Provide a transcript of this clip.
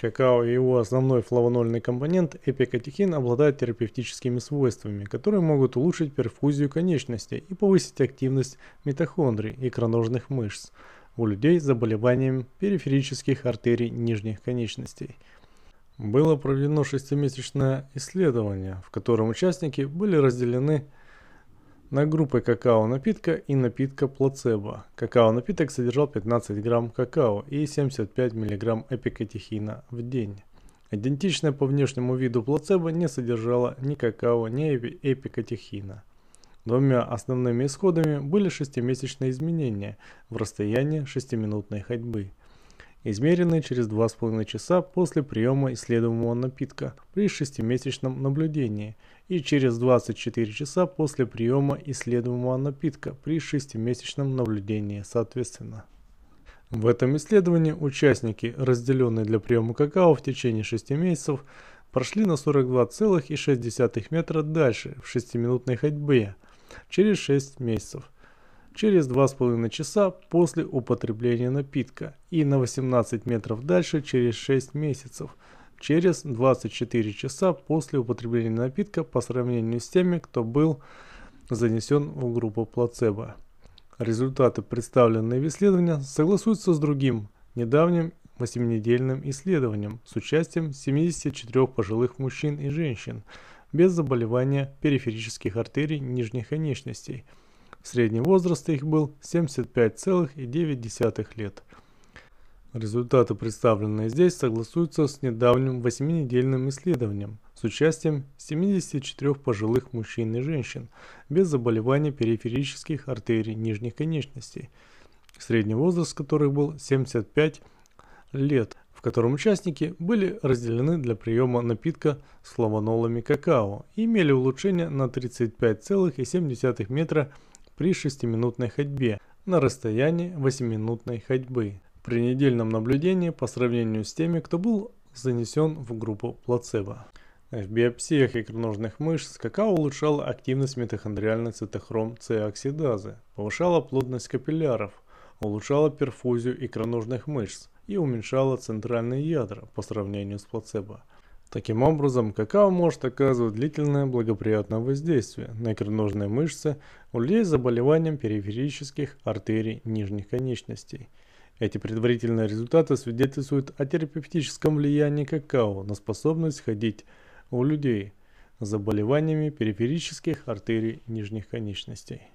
Какао и его основной флавонольный компонент эпикатехин обладают терапевтическими свойствами, которые могут улучшить перфузию конечностей и повысить активность митохондрий и икроножных мышц у людей с заболеванием периферических артерий нижних конечностей. Было проведено шестимесячное исследование, в котором участники были разделены на группы какао-напитка и напитка плацебо. Какао-напиток содержал 15 грамм какао и 75 миллиграмм эпикатехина в день. Идентичное по внешнему виду плацебо не содержало ни какао, ни эпикатехина. Двумя основными исходами были шестимесячные изменения в расстоянии шестиминутной ходьбы – измеренные через 2,5 часа после приема исследуемого напитка при 6-месячном наблюдении и через 24 часа после приема исследуемого напитка при 6-месячном наблюдении соответственно. В этом исследовании участники, разделенные для приема какао в течение 6 месяцев, прошли на 42,6 метра дальше в 6-минутной ходьбе через 6 месяцев – через 2,5 часа после употребления напитка и на 18 метров дальше через 6 месяцев, через 24 часа после употребления напитка по сравнению с теми, кто был занесен в группу плацебо. Результаты, представленные в исследовании, согласуются с другим, недавним восьминедельным исследованием с участием 74 пожилых мужчин и женщин без заболевания периферических артерий нижних конечностей – Средний возраст их был 75,9 лет. Результаты, представленные здесь, согласуются с недавним 8-недельным исследованием с участием 74 пожилых мужчин и женщин без заболеваний периферических артерий нижних конечностей, средний возраст которых был 75 лет, в котором участники были разделены для приема напитка с флавонолами какао и имели улучшение на 35,7 метра при 6-минутной ходьбе на расстоянии 8-минутной ходьбы при недельном наблюдении по сравнению с теми, кто был занесен в группу плацебо. В биопсиях икроножных мышц какао улучшало активность митохондриальной цитохром С-оксидазы, повышало плотность капилляров, улучшало перфузию икроножных мышц и уменьшало центральные ядра по сравнению с плацебо. Таким образом, какао может оказывать длительное благоприятное воздействие на икроножные мышцы у людей с заболеванием периферических артерий нижних конечностей. Эти предварительные результаты свидетельствуют о терапевтическом влиянии какао на способность ходить у людей с заболеваниями периферических артерий нижних конечностей.